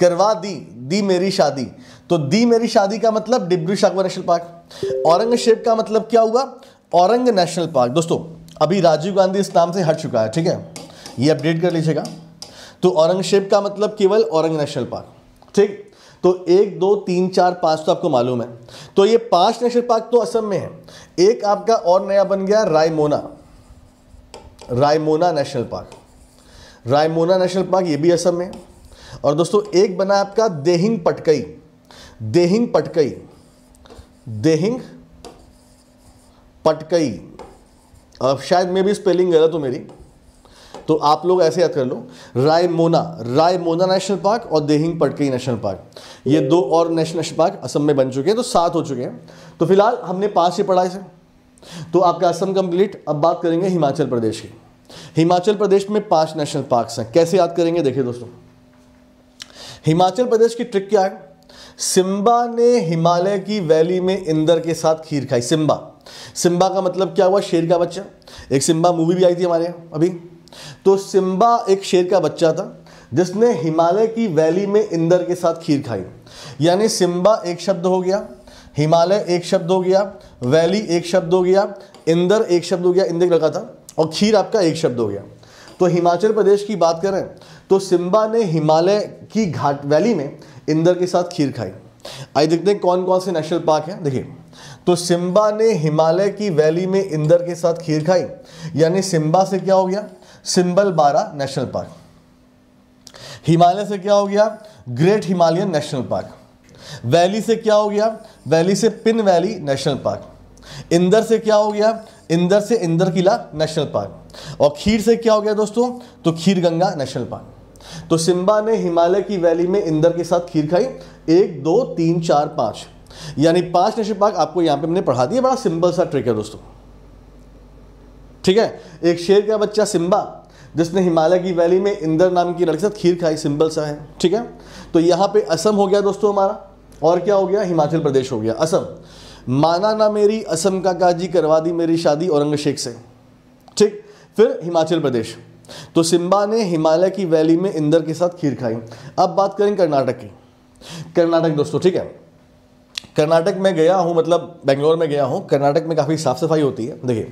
करवा दी दी मेरी शादी तो दी मेरी शादी का मतलब डिब्रू शाइकुआ नेशनल पार्क औरंगशेब का मतलब क्या हुआ औरंग नेशनल पार्क दोस्तों अभी राजीव गांधी इस नाम से हट चुका है ठीक है ये अपडेट कर लीजिएगा तो औरंगशेब का मतलब केवल औरंग नेशनल पार्क ठीक तो एक दो तीन चार पाँच तो आपको मालूम है तो ये पांच नेशनल पार्क तो असम में है एक आपका और नया बन गया Raimona Raimona national park Raimona national park ये भी असम में और दोस्तों एक बना आपका देहिंग पटकई देहिंग पटकई देहिंग पटकई अब शायद मे भी स्पेलिंग गलत हूँ मेरी तो आप लोग ऐसे याद कर लो राय रायमोना नेशनल पार्क और देहिंग पटकई नेशनल पार्क ये दो और नेशनल पार्क असम में बन चुके हैं तो सात हो चुके हैं तो फिलहाल हमने पांच ही पढ़ाए से तो आपका असम कंप्लीट अब बात करेंगे हिमाचल प्रदेश की हिमाचल प्रदेश में पांच नेशनल पार्क हैं कैसे याद करेंगे देखिए दोस्तों हिमाचल प्रदेश की ट्रिक क्या है सिम्बा ने हिमालय की वैली में इंदर के साथ खीर खाई सिम्बा सिम्बा का मतलब क्या हुआ शेर का बच्चा एक सिम्बा मूवी भी आई थी हमारे यहाँ अभी तो सिम्बा एक शेर का बच्चा था जिसने हिमालय की वैली में इंदर के साथ खीर खाई यानी सिम्बा एक शब्द हो गया हिमालय एक शब्द हो गया वैली एक शब्द हो गया इंदर एक शब्द हो गया इंदर लगा था और खीर आपका एक शब्द हो गया तो हिमाचल प्रदेश की बात करें तो सिम्बा ने हिमालय की घाट वैली में इंदर के साथ खीर खाई आइए देखते हैं कौन कौन से नेशनल पार्क हैं देखिए तो सिम्बा ने हिमालय की वैली में इंदर के साथ खीर खाई यानी सिम्बा से क्या हो गया सिंबल बारा नेशनल पार्क हिमालय से क्या हो गया great Himalayan national park valley से क्या हो गया वैली से Pin valley national park Inder से क्या हो गया इंदर से इंदर किला नेशनल पार्क और खीर से क्या हो गया दोस्तों तो खीर गंगा नेशनल पार्क तो सिम्बा ने हिमालय की वैली में इंदर के साथ खीर खाई एक दो तीन चार पांच यानी पांच नेशनल पार्क आपको यहां पे हमने पढ़ा दिया बड़ा सिंपल सा ट्रिक है दोस्तों ठीक है एक शेर का बच्चा सिम्बा जिसने हिमालय की वैली में इंदर नाम की लड़की साथ खीर खाई सिंबल सा है ठीक है तो यहाँ पे असम हो गया दोस्तों हमारा और क्या हो गया हिमाचल प्रदेश हो गया असम माना ना मेरी असम का काजी करवा दी मेरी शादी औरंगशेख शेख से ठीक फिर हिमाचल प्रदेश तो सिम्बा ने हिमालय की वैली में इंदर के साथ खीर खाई अब बात करें कर्नाटक की कर्नाटक दोस्तों ठीक है कर्नाटक में गया हूँ मतलब बेंगलोर में गया हूँ कर्नाटक में काफ़ी साफ़ सफाई होती है देखिए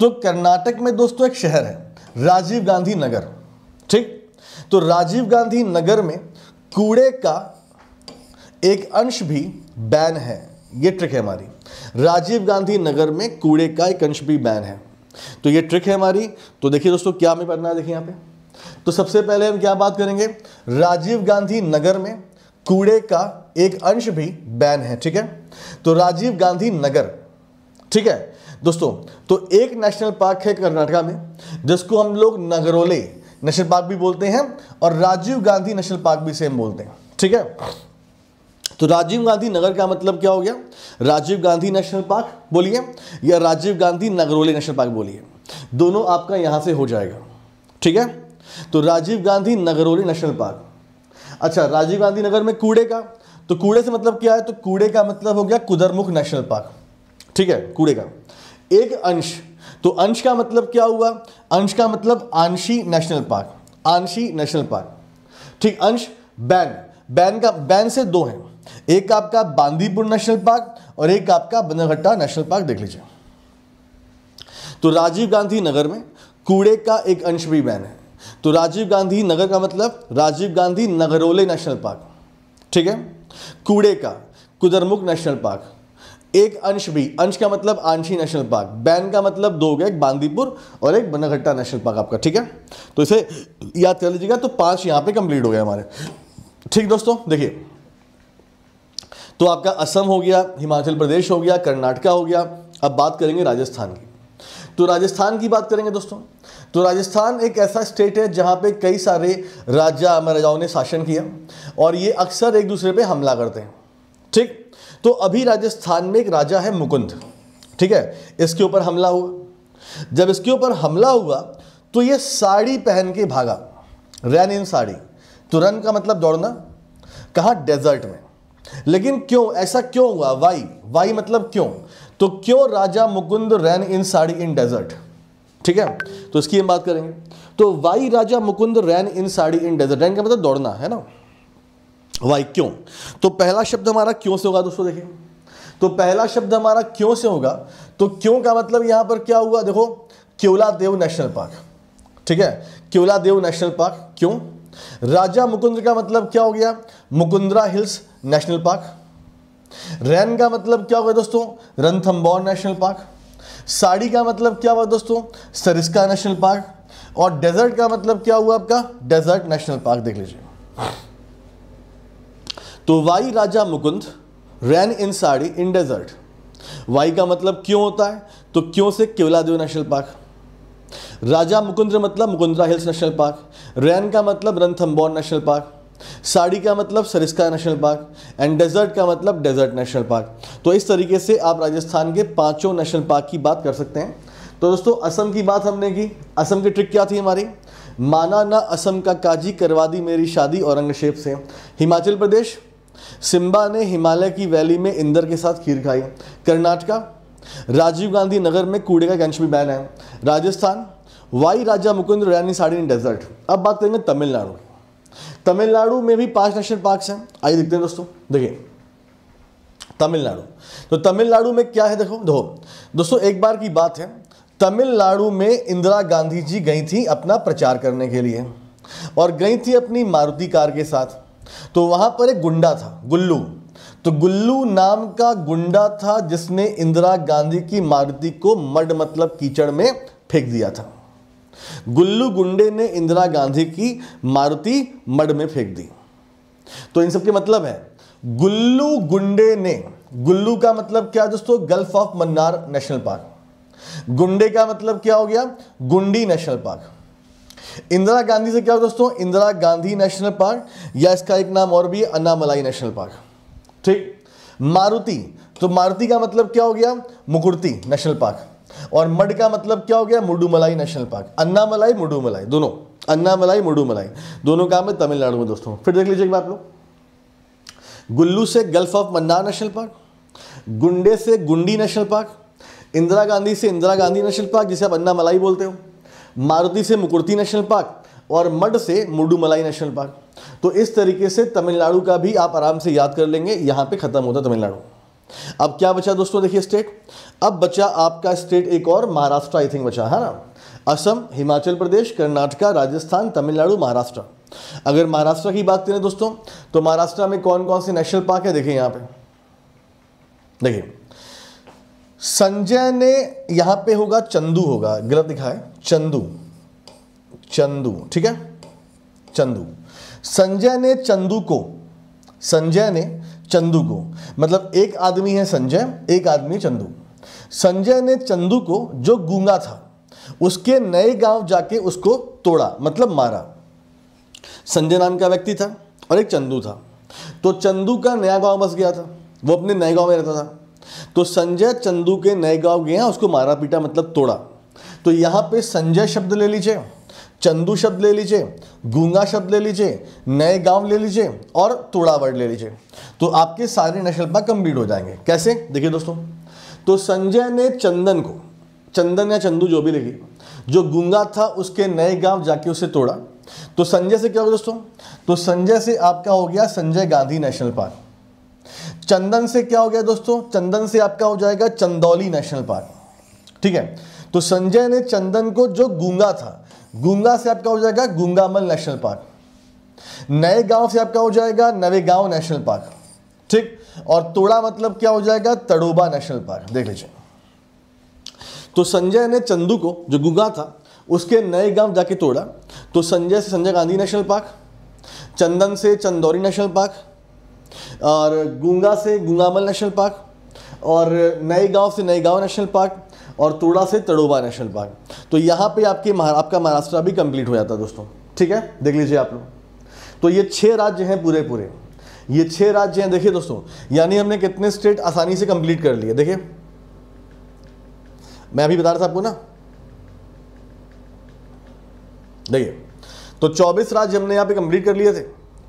तो कर्नाटक में दोस्तों एक शहर है राजीव गांधी नगर ठीक तो राजीव गांधी नगर में कूड़े का एक अंश भी बैन है ये ट्रिक है हमारी राजीव गांधी नगर में कूड़े का एक अंश भी बैन है तो ये ट्रिक है हमारी तो देखिए दोस्तों क्या हमें पढ़ना है देखिए यहाँ पे तो सबसे पहले हम क्या बात करेंगे राजीव गांधी नगर में कूड़े का एक अंश भी बैन है ठीक है तो राजीव गांधी नगर ठीक है दोस्तों तो एक नेशनल पार्क है कर्नाटका में जिसको हम लोग नगरोले नेशनल पार्क भी बोलते हैं और राजीव गांधी नेशनल पार्क भी सेम बोलते हैं ठीक है तो राजीव गांधी नगर का मतलब क्या हो गया राजीव गांधी नेशनल पार्क बोलिए या राजीव गांधी नगरोले नेशनल पार्क बोलिए दोनों आपका यहां से हो जाएगा ठीक है तो राजीव गांधी नगरोली नेशनल पार्क अच्छा राजीव गांधी नगर में कूड़े का तो कूड़े से मतलब क्या है तो कूड़े का मतलब हो गया कुदरमुख नेशनल पार्क ठीक है कूड़े का एक अंश तो अंश का मतलब क्या हुआ अंश का मतलब Anshi national park Anshi national park ठीक अंश बैन बैन का बैन से दो हैं एक आपका बांदीपुर नेशनल पार्क और एक आपका बनरघट्टा नेशनल पार्क देख लीजिए तो राजीव गांधी नगर में कूड़े का एक अंश भी बैन है तो राजीव गांधी नगर का मतलब राजीव गांधी नगरोले नेशनल पार्क ठीक है कूड़े का कुदरमुख नेशनल पार्क एक अंश भी अंश का मतलब आंशी नेशनल पार्क बैन का मतलब दो गए एक बांदीपुर और एक बनाघट्टा नेशनल पार्क आपका ठीक है तो इसे याद कर लीजिएगा तो पांच यहां पे कंप्लीट हो गए हमारे ठीक दोस्तों देखिए तो आपका असम हो गया हिमाचल प्रदेश हो गया कर्नाटका हो गया अब बात करेंगे राजस्थान की तो राजस्थान की बात करेंगे दोस्तों तो राजस्थान एक ऐसा स्टेट है जहाँ पे कई सारे राजा महाराजाओं ने शासन किया और ये अक्सर एक दूसरे पे हमला करते हैं ठीक तो अभी राजस्थान में एक राजा है मुकुंद ठीक है इसके ऊपर हमला हुआ जब इसके ऊपर हमला हुआ तो ये साड़ी पहन के भागा रैन इन साड़ी तो रन का मतलब दौड़ना कहा डेजर्ट में लेकिन क्यों ऐसा क्यों हुआ वाई वाई मतलब क्यों तो क्यों Raja Mukund ran in sari in desert ठीक है तो इसकी हम बात करेंगे तो why Raja Mukund ran in sari in desert ran का मतलब दौड़ना है ना वाई क्यों तो पहला शब्द हमारा क्यों से होगा दोस्तों देखिए तो पहला शब्द हमारा क्यों से होगा तो क्यों का मतलब यहां पर क्या हुआ देखो केवला देव नेशनल पार्क ठीक है केवला देव नेशनल पार्क क्यों राजा मुकुंद का मतलब क्या हो गया Mukundra hills national park ran का मतलब क्या हो गया दोस्तों रनथम्बोर नेशनल पार्क साड़ी का मतलब क्या हुआ दोस्तों सरिस्का नेशनल पार्क और डेजर्ट का मतलब क्या हुआ आपका डेजर्ट नेशनल पार्क देख लीजिए तो why Raja Mukund ran in sari in desert why का मतलब क्यों होता है तो क्यों से केवलादेव नेशनल पार्क राजा मुकुंद मतलब Mukundra hills national park ran का मतलब रनथम्बोर नेशनल पार्क साड़ी का मतलब Sariska national park and desert का मतलब डेजर्ट नेशनल पार्क तो इस तरीके से आप राजस्थान के पांचों नेशनल पार्क की बात कर सकते हैं तो दोस्तों असम की बात हमने की असम की ट्रिक क्या थी हमारी माना ना असम का काजी करवा दी मेरी शादी औरंगशेब से हिमाचल प्रदेश सिम्बा ने हिमालय की वैली में इंदर के साथ खीर खाई कर्नाटका राजीव गांधी नगर में कूड़े का कैंच भी बैन है Rajasthan why Raja Mukund ran in sari in desert अब बात करेंगे तमिलनाडु तमिलनाडु में भी पांच नेशनल पार्क्स हैं आइए देखते हैं दोस्तों देखिए तमिलनाडु तो तमिलनाडु में क्या है देखो दो दोस्तों एक बार की बात है तमिलनाडु में इंदिरा गांधी जी गई थी अपना प्रचार करने के लिए और गई थी अपनी मारुति कार के साथ तो वहाँ पर एक गुंडा था गुल्लू तो गुल्लू नाम का गुंडा था जिसने इंदिरा गांधी की मारुति को मड मतलब कीचड़ में फेंक दिया था गुल्लू गुंडे ने इंदिरा गांधी की मारुति मड में फेंक दी तो इन सब के मतलब है गुल्लू गुंडे ने गुल्लू का मतलब क्या दोस्तों gulf of Mannar national park गुंडे का मतलब क्या हो गया गुंडी नेशनल पार्क इंदिरा गांधी से क्या हो दोस्तों इंदिरा गांधी नेशनल पार्क या इसका एक नाम और भी अन्नामलाई नेशनल पार्क ठीक मारुति तो मारुति का मतलब क्या हो गया मुकुर्ती नेशनल पार्क और मड का मतलब क्या हो गया मुडुमलाई नेशनल पार्क अन्नामलाई मुडुमलाई दोनों अन्नामलाई मुडुमलाई दोनों काम है तमिलनाडु में दोस्तों फिर देख लीजिए आप लोग गुल्लू से gulf of Mannar national park गुंडे से गुंडी नेशनल पार्क इंदिरा गांधी से इंदिरा गांधी नेशनल पार्क जिसे आप अन्ना मलाई बोलते हो मारुति से मुकुर्ती नेशनल पार्क और मड से मुडुमलाई नेशनल पार्क तो इस तरीके से तमिलनाडु का भी आप आराम से याद कर लेंगे यहाँ पे ख़त्म होता तमिलनाडु अब क्या बचा दोस्तों देखिए स्टेट अब बचा आपका स्टेट एक और महाराष्ट्र आई थिंक बचा है ना असम हिमाचल प्रदेश कर्नाटका राजस्थान तमिलनाडु महाराष्ट्र अगर महाराष्ट्र की बात करें दोस्तों तो महाराष्ट्र में कौन कौन से नेशनल पार्क है देखिए यहाँ पे देखिए संजय ने यहां पे होगा चंदू होगा गलत दिखाए है चंदू चंदू ठीक है चंदू संजय ने चंदू को संजय ने चंदू को मतलब एक आदमी है संजय एक आदमी चंदू संजय ने चंदू को जो गूंगा था उसके नए गांव जाके उसको तोड़ा मतलब मारा संजय नाम का व्यक्ति था और एक चंदू था तो चंदू का नया गांव बस गया था वो अपने नए गांव में रहता था तो संजय चंदू के नए गांव गया उसको मारा पीटा मतलब तोड़ा तो यहाँ पे संजय शब्द ले लीजिए चंदू शब्द ले लीजिए गूंगा शब्द ले लीजिए नए गांव ले लीजिए और तोड़ा वर्ड ले लीजिए तो आपके सारे नशलपा कंप्लीट हो जाएंगे कैसे देखिए दोस्तों तो संजय ने चंदन को चंदन या चंदू जो भी लिखी जो गूंगा था उसके नए गांव जाके उसे तोड़ा तो संजय से क्या होगा दोस्तों तो संजय से आपका हो गया संजय गांधी नेशनल पार्क चंदन से क्या हो गया दोस्तों चंदन से आपका हो जाएगा चंदौली नेशनल पार्क ठीक है तो संजय ने चंदन को जो गूंगा था गूंगा से आपका हो जाएगा गूंगामल नेशनल पार्क नए गांव से आपका हो जाएगा नवे गांव नेशनल पार्क ठीक और तोड़ा मतलब क्या हो जाएगा तड़ोबा नेशनल पार्क देख लीजिए तो संजय ने चंदू को जो गुंगा था उसके नए गांव जाके तोड़ा तो संजय से संजय गांधी नेशनल पार्क चंदन से चंदौरी नेशनल पार्क और गंगा से गंगामल नेशनल पार्क और नए गांव से नए गांव नेशनल पार्क और तोड़ा से तड़ोबा नेशनल पार्क तो यहाँ पे आपके आपका महाराष्ट्र भी कंप्लीट हो जाता है दोस्तों ठीक है देख लीजिए आप लोग तो ये छः राज्य हैं पूरे पूरे ये छः राज्य हैं देखिए दोस्तों यानी हमने कितने स्टेट आसानी से कंप्लीट कर लिए देखिए मैं अभी बता रहा था आपको ना देखिए तो 24 राज्य हमने यहाँ पे कंप्लीट कर लिए थे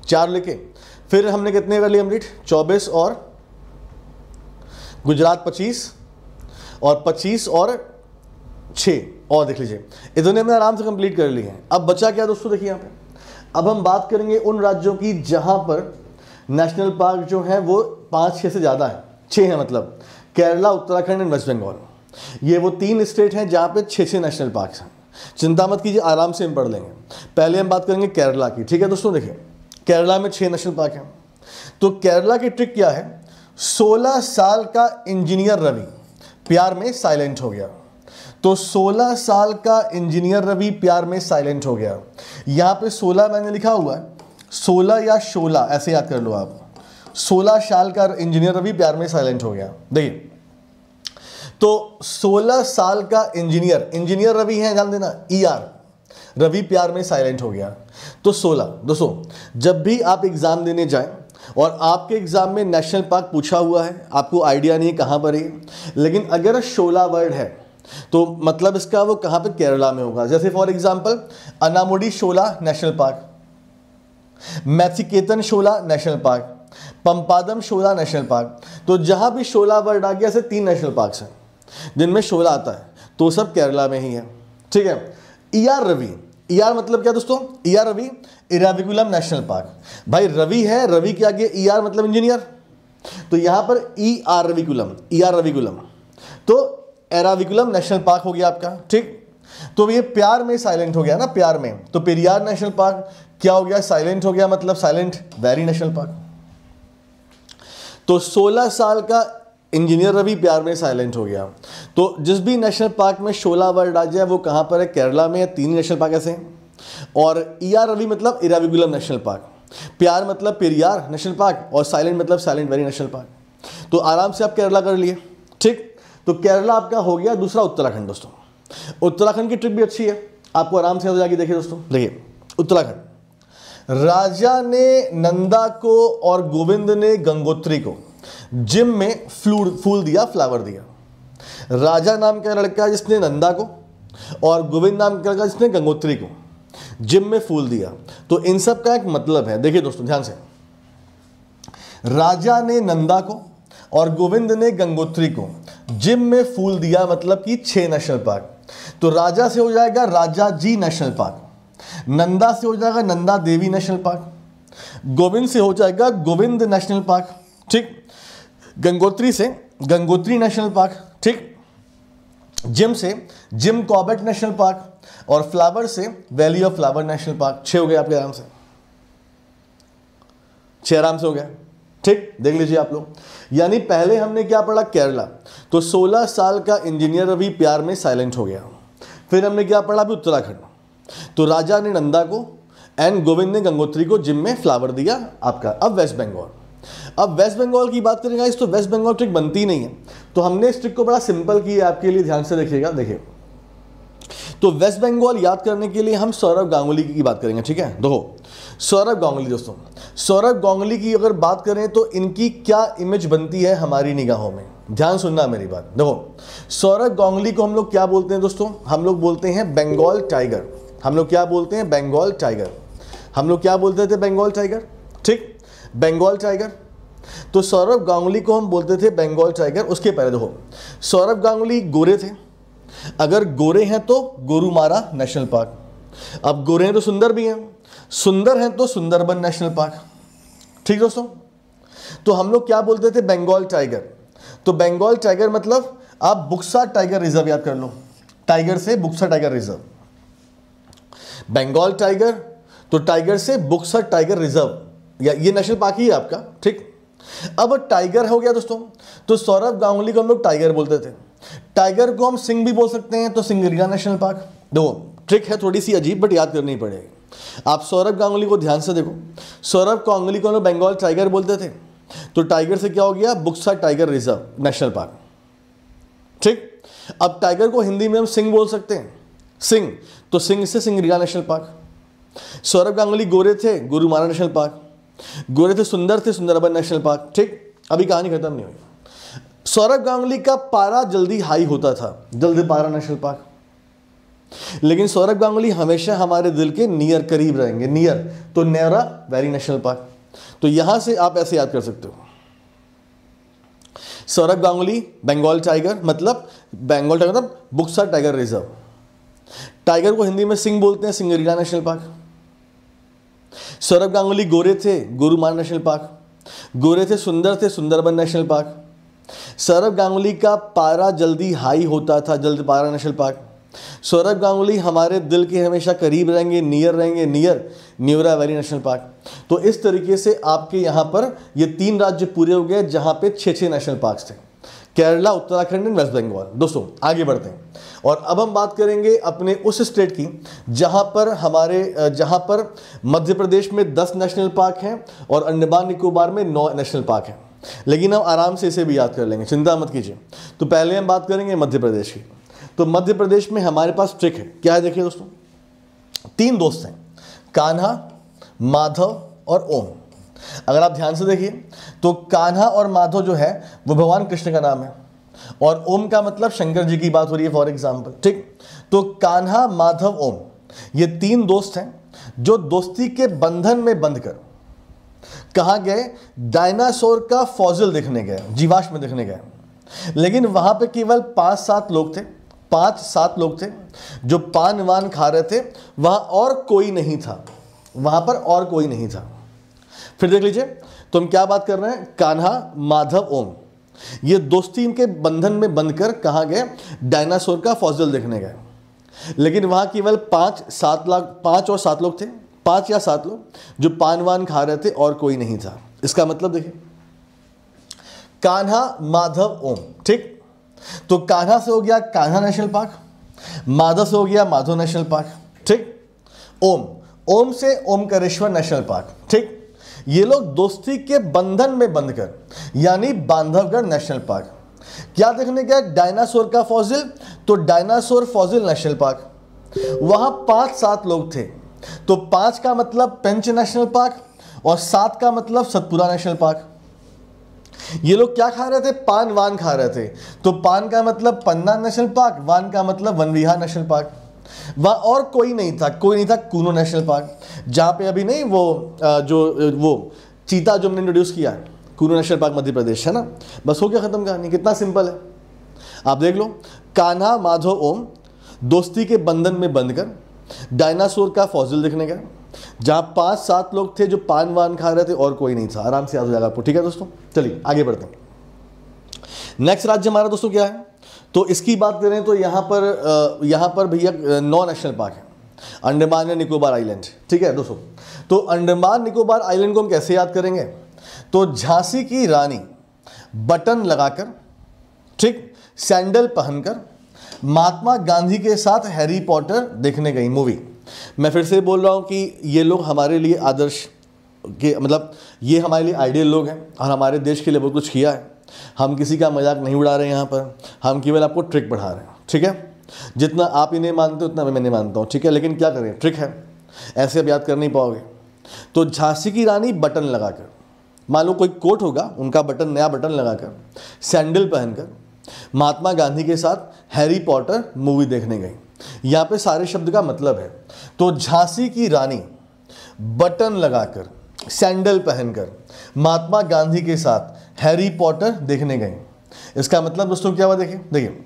चार लेके फिर हमने कितने कर लिए अमरीट चौबीस और गुजरात पच्चीस और पच्चीस और छः और देख लीजिए इतने हमने आराम से कंप्लीट कर लिए हैं अब बचा क्या दोस्तों देखिए यहाँ पे अब हम बात करेंगे उन राज्यों की जहाँ पर नेशनल पार्क जो है वो पाँच छः से ज़्यादा है छः हैं मतलब केरला उत्तराखंड एंड वेस्ट बंगाल ये वो तीन स्टेट हैं जहाँ पे छः छः नेशनल पार्क हैं चिंता मत कीजिए आराम से हम पढ़ लेंगे पहले हम बात करेंगे केरला की ठीक है दोस्तों देखिए केरला में छः नेशनल पार्क हैं तो केरला की ट्रिक क्या है 16 साल का इंजीनियर रवि प्यार में साइलेंट हो गया तो 16 साल का इंजीनियर रवि प्यार में साइलेंट हो गया यहाँ पे 16 मैंने लिखा हुआ है 16 या सोलह ऐसे याद कर लो आप 16 साल का इंजीनियर रवि प्यार में साइलेंट हो गया देखिए तो 16 साल का इंजीनियर इंजीनियर रवि है ध्यान देना ई e ER, रवि प्यार में साइलेंट हो गया तो 16 दोस्तों जब भी आप एग्ज़ाम देने जाएं और आपके एग्ज़ाम में नेशनल पार्क पूछा हुआ है आपको आइडिया नहीं कहाँ पर है लेकिन अगर शोला वर्ड है तो मतलब इसका वो कहाँ पर केरला में होगा जैसे for example Anamudi Shola national park Mathikettan Shola national park Pampadum Shola national park तो जहां भी शोला वर्ड आ गया ऐसे तीन नेशनल पार्क हैं जिनमें शोला आता है तो सब केरला में ही है ठीक है E R Ravi E R मतलब क्या दोस्तों E R Ravi Eravikulam national park भाई रवि है रवि के आगे ई e आर मतलब इंजीनियर तो यहां पर E e R Ravikulam E e R Ravikulam तो एराविकुलम नेशनल पार्क हो गया आपका ठीक तो ये प्यार में साइलेंट हो गया ना प्यार में तो पेरियार नेशनल पार्क क्या हो गया साइलेंट हो गया मतलब साइलेंट वैरी नेशनल पार्क तो 16 साल का इंजीनियर रवि प्यार में साइलेंट हो गया तो जिस भी नेशनल पार्क में शोला वर्ल्ड राज्य है वो कहाँ पर है केरला में है तीन नेशनल पार्क ऐसे हैं और ई आर रवि मतलब इराविगुलम नेशनल पार्क प्यार मतलब पेरियार नेशनल पार्क और साइलेंट मतलब साइलेंट वैली नेशनल पार्क तो आराम से आप केरला कर लिए ठीक तो केरला आपका हो गया दूसरा उत्तराखंड दोस्तों उत्तराखंड की ट्रिप भी अच्छी है आपको आराम से हो जाएगी देखिए दोस्तों देखिए उत्तराखंड राजा ने नंदा को और गोविंद ने गंगोत्री को जिम में फ्लू फूल दिया फ्लावर दिया राजा नाम का लड़का जिसने नंदा को और गोविंद नाम का लड़का जिसने गंगोत्री को जिम में फूल दिया तो इन सब का एक मतलब है देखिए दोस्तों ध्यान से राजा ने नंदा को और गोविंद ने गंगोत्री को जिम में फूल दिया मतलब कि छह नेशनल पार्क तो राजा से हो जाएगा राजा जी नेशनल पार्क नंदा से हो जाएगा नंदा देवी नेशनल पार्क गोविंद से हो जाएगा गोविंद नेशनल पार्क ठीक गंगोत्री से गंगोत्री नेशनल पार्क ठीक जिम से जिम कॉबेट नेशनल पार्क और फ्लावर से valley of flower national park छह हो गए आपके आराम से छह आराम से हो गया ठीक देख लीजिए आप लोग यानी पहले हमने क्या पढ़ा केरला तो 16 साल का इंजीनियर अभी प्यार में साइलेंट हो गया फिर हमने क्या पढ़ा अभी उत्तराखंड तो राजा ने नंदा को एंड गोविंद ने गंगोत्री को जिम में फ्लावर दिया आपका अब वेस्ट बंगाल अब वेस्ट बंगाल की बात करेंगे इस तो वेस्ट बंगाल ट्रिक बनती नहीं है तो हमने इस ट्रिक को बड़ा सिंपल किया आपके लिए ध्यान से देखिएगा देखिए तो वेस्ट बंगाल याद करने के लिए हम सौरभ गांगुली की बात करेंगे ठीक है दो सौरभ गांगुली दोस्तों सौरभ गांगुली की अगर बात करें तो इनकी क्या इमेज बनती है हमारी निगाहों में ध्यान सुनना मेरी बात देखो सौरभ गांगुली को हम लोग क्या बोलते हैं दोस्तों हम लोग बोलते हैं बंगाल टाइगर हम लोग क्या बोलते हैं बंगाल टाइगर हम लोग क्या बोलते थे बंगाल टाइगर ठीक बंगाल टाइगर तो सौरभ गांगुली को हम बोलते थे बंगाल टाइगर उसके पहले देखो सौरभ गांगुली गोरे थे अगर गोरे हैं तो गोरुमारा नेशनल पार्क अब गोरे हैं तो सुंदर भी हैं सुंदर हैं तो सुंदरबन नेशनल पार्क ठीक दोस्तों तो हम लोग क्या बोलते थे बंगाल टाइगर तो बंगाल टाइगर मतलब आप बुक्सा टाइगर रिजर्व याद कर लो टाइगर से Buxa tiger reserve Bengal tiger तो टाइगर से बुक्सा टाइगर रिजर्व या ये नेशनल पार्क ही है आपका ठीक अब टाइगर हो गया दोस्तों तो सौरभ गांगुली को हम लोग टाइगर बोलते थे टाइगर को हम सिंह भी बोल सकते हैं तो सिंगरिया नेशनल पार्क देखो ट्रिक है थोड़ी सी अजीब बट याद करनी पड़ेगी आप सौरभ गांगुली को ध्यान से देखो सौरभ गांगुली को हम लोग बंगाल टाइगर बोलते थे तो टाइगर से क्या हो गया Buxa tiger reserve national park ठीक अब टाइगर को हिंदी में हम सिंह बोल सकते हैं सिंह तो सिंह से सिंगरिया नेशनल पार्क सौरभ गांगुली गोरे थे गुरुमारा नेशनल पार्क गोरे थे सुंदर थे सुंदरबन नेशनल पार्क ठीक अभी कहानी खत्म नहीं हुई सौरभ गांगुली का पारा जल्दी हाई होता था जल्दी पारा नेशनल पार्क लेकिन सौरभ गांगुली हमेशा हमारे दिल के नियर करीब रहेंगे नियर तो नेरा वैरी नेशनल पार्क तो यहां से आप ऐसे याद कर सकते हो सौरभ गांगुली बंगाल टाइगर मतलब बंगाल टाइगर मतलब बुक्सा टाइगर रिजर्व टाइगर को हिंदी में सिंह बोलते हैं सिंगरीला नेशनल पार्क सौरभ गांगुली गोरे थे गोरुमार नेशनल पार्क गोरे थे सुंदर थे सुंदरबन नेशनल पार्क सौरभ गांगुली का पारा जल्दी हाई होता था जल्द पारा नेशनल पार्क सौरभ गांगुली हमारे दिल के हमेशा करीब रहेंगे नियर रहेंगे near Neora valley national park तो इस तरीके से आपके यहाँ पर ये तीन राज्य पूरे हो गए जहाँ पे छः छः नेशनल पार्क थे केरला उत्तराखंड एंड वेस्ट बंगाल दोस्तों आगे बढ़ते हैं और अब हम बात करेंगे अपने उस स्टेट की जहां पर हमारे जहां पर मध्य प्रदेश में 10 नेशनल पार्क हैं और अंडमान निकोबार में 9 नेशनल पार्क हैं लेकिन हम आराम से इसे भी याद कर लेंगे चिंता मत कीजिए तो पहले हम बात करेंगे मध्य प्रदेश की तो मध्य प्रदेश में हमारे पास ट्रिक है क्या है देखिए दोस्तों तीन दोस्त हैं कान्हा माधव और ओम अगर आप ध्यान से देखिए तो कान्हा और माधो जो है वो भगवान कृष्ण का नाम है और ओम का मतलब शंकर जी की बात हो रही है फॉर एग्जाम्पल ठीक तो कान्हा माधव ओम ये तीन दोस्त हैं जो दोस्ती के बंधन में बंध कर कहा गए डायनासोर का फॉजिल देखने गए जीवाश्म देखने गए लेकिन वहां पे केवल पांच सात लोग थे पांच सात लोग थे जो पान वान खा रहे थे वहां और कोई नहीं था वहां पर और कोई नहीं था फिर देख लीजिए तो हम क्या बात कर रहे हैं कान्हा माधव ओम ये दोस्ती इनके बंधन में बंधकर कहा गए डायनासोर का फौजल देखने गए लेकिन वहां केवल पांच सात लाख पांच और सात लोग थे पांच या सात लोग जो पान वान खा रहे थे और कोई नहीं था इसका मतलब देखिए कान्हा माधव ओम ठीक तो कान्हा से हो गया कान्हा नेशनल पार्क माधव से हो गया माधव नेशनल पार्क ठीक ओम ओम से ओमकारेश्वर नेशनल पार्क ठीक ये लोग दोस्ती के बंधन में बंधकर यानी बांधवगढ़ नेशनल पार्क क्या देखने गया डायनासोर का फॉजिल तो डायनासोर फॉजिल नेशनल पार्क वहां पांच सात लोग थे तो पांच का मतलब पेंच नेशनल पार्क और सात का मतलब सतपुरा नेशनल पार्क ये लोग क्या खा रहे थे पान वान खा रहे थे तो पान का मतलब पन्ना नेशनल पार्क वान का मतलब वनविहार नेशनल पार्क वह और कोई नहीं था कोई नहीं था कूनो नेशनल पार्क जहाँ पे अभी नहीं वो जो वो चीता जो हमने इंट्रोड्यूस किया है कूनो नेशनल पार्क मध्य प्रदेश है ना बस हो गया ख़त्म कहानी कितना सिंपल है आप देख लो कान्हा माधव ओम दोस्ती के बंधन में बंध कर डायनासोर का फॉसिल दिखने गया जहाँ पाँच सात लोग थे जो पान वान खा रहे थे और कोई नहीं था आराम से याद हो जाएगा आपको ठीक है दोस्तों चलिए आगे बढ़ते हैं नेक्स्ट राज्य हमारा दोस्तों क्या है तो इसकी बात करें तो यहाँ पर यहाँ पर भैया नॉन नेशनल पार्क है अंडमान या निकोबार आइलैंड ठीक है दोस्तों तो अंडमान निकोबार आइलैंड को हम कैसे याद करेंगे तो झांसी की रानी बटन लगाकर ठीक सैंडल पहनकर महात्मा गांधी के साथ हैरी पॉटर देखने गई मूवी मैं फिर से बोल रहा हूँ कि ये लोग हमारे लिए आदर्श के मतलब ये हमारे लिए आइडियल लोग हैं और हमारे देश के लिए बहुत कुछ किया है हम किसी का मजाक नहीं उड़ा रहे हैं यहाँ पर हम केवल आपको ट्रिक बढ़ा रहे हैं ठीक है जितना आप इन्हें मानते हो उतना मैं नहीं मानता हूँ ठीक है लेकिन क्या करें ट्रिक है ऐसे अब याद कर नहीं पाओगे तो झांसी की रानी बटन लगाकर मान लो कोई कोट होगा उनका बटन नया बटन लगाकर सैंडल पहनकर महात्मा गांधी के साथ हैरी पॉटर मूवी देखने गई यहाँ पे सारे शब्द का मतलब है तो झांसी की रानी बटन लगाकर सैंडल पहनकर महात्मा गांधी के साथ हैरी पॉटर देखने गए इसका मतलब दोस्तों क्या हुआ देखिए देखिए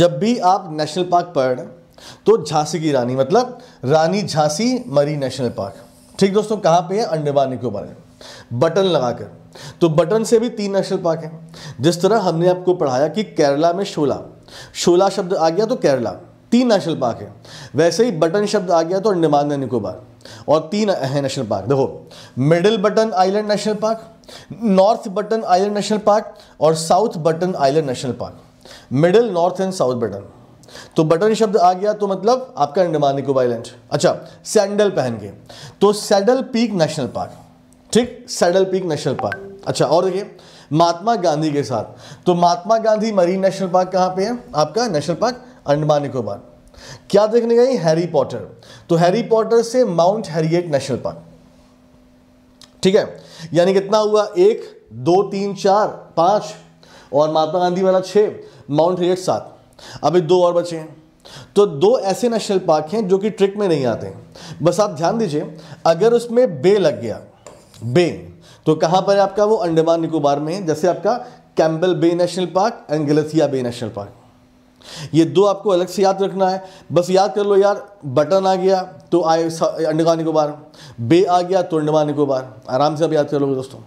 जब भी आप नेशनल पार्क पढ़ तो झांसी की रानी मतलब रानी झांसी मरी नेशनल पार्क ठीक दोस्तों कहाँ पे है अंडमान निकोबार है बटन लगाकर तो बटन से भी तीन नेशनल पार्क है जिस तरह हमने आपको पढ़ाया कि केरला में शोला शोला शब्द आ गया तो केरला तीन नेशनल पार्क है वैसे ही बटन शब्द आ गया तो अंडमान निकोबार और तीन है नेशनल पार्क देखो middle button island national park north button island national park और south button island national park middle north and south button तो बटन शब्द आ गया तो मतलब आपका अंडमान निकोब आइलैंड अच्छा सैंडल पहन के तो सैडल पीक नेशनल पार्क ठीक सैडल पीक नेशनल पार्क अच्छा और देखिए महात्मा गांधी के साथ तो Mahatma Gandhi marine national park कहां पे है आपका नेशनल पार्क अंडमान निकोबार क्या देखने गई हैरी पॉटर तो हैरी पॉटर से माउंट हैरिएट नेशनल पार्क ठीक है यानी कितना हुआ एक दो तीन चार पांच और महात्मा गांधी वाला छह माउंट हैरिएट सात अभी दो और बचे हैं तो दो ऐसे नेशनल पार्क हैं जो कि ट्रिक में नहीं आते बस आप ध्यान दीजिए अगर उसमें बे लग गया बे तो कहां पर है आपका वो अंडमान निकोबार में है जैसे आपका Campbell bay national park and Galathea bay national park ये दो आपको अलग से याद रखना है बस याद कर लो यार बटन आ गया तो आए अंडमान निकोबार बे आ गया तो अंडमान निकोबार आराम से आप याद कर लोगे दोस्तों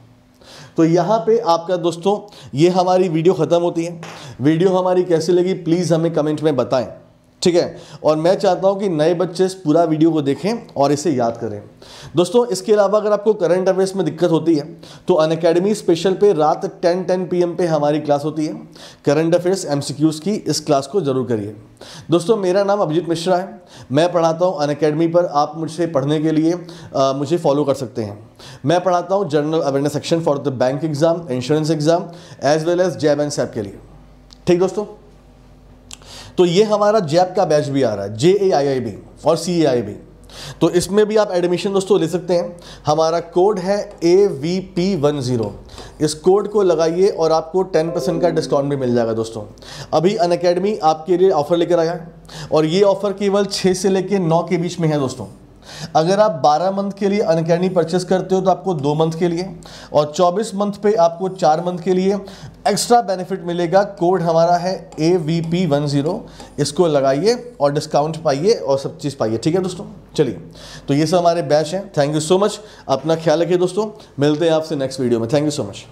तो यहाँ पे आपका दोस्तों ये हमारी वीडियो ख़त्म होती है वीडियो हमारी कैसी लगी प्लीज़ हमें कमेंट में बताएं ठीक है और मैं चाहता हूँ कि नए बच्चे इस पूरा वीडियो को देखें और इसे याद करें दोस्तों इसके अलावा अगर आपको करंट अफेयर्स में दिक्कत होती है तो अन अकेडमी स्पेशल पे रात 10 10 पीएम पे हमारी क्लास होती है करंट अफेयर्स एमसीक्यूज़ की इस क्लास को ज़रूर करिए दोस्तों मेरा नाम अभिजीत मिश्रा है मैं पढ़ाता हूँ अन पर आप मुझसे पढ़ने के लिए आ, मुझे फॉलो कर सकते हैं मैं पढ़ाता हूँ general awareness section for the bank exam insurance exam as well as JAIIB and सैप के लिए ठीक दोस्तों तो ये हमारा जैप का बैच भी आ रहा है जे ए आई आई बी और सी ए आई बी तो इसमें भी आप एडमिशन दोस्तों ले सकते हैं हमारा कोड है A V P one zero इस कोड को लगाइए और आपको टेन परसेंट का डिस्काउंट भी मिल जाएगा दोस्तों अभी अन आपके लिए ऑफ़र लेकर आया और ये ऑफ़र केवल छः से लेकर नौ के बीच में है दोस्तों अगर आप 12 मंथ के लिए अनकैनी परचेस करते हो तो आपको दो मंथ के लिए और 24 मंथ पे आपको चार मंथ के लिए एक्स्ट्रा बेनिफिट मिलेगा कोड हमारा है A V P one zero इसको लगाइए और डिस्काउंट पाइए और सब चीज़ पाइए ठीक है दोस्तों चलिए तो ये सब हमारे बैच हैं थैंक यू सो मच अपना ख्याल रखिए दोस्तों मिलते हैं आपसे नेक्स्ट वीडियो में थैंक यू सो मच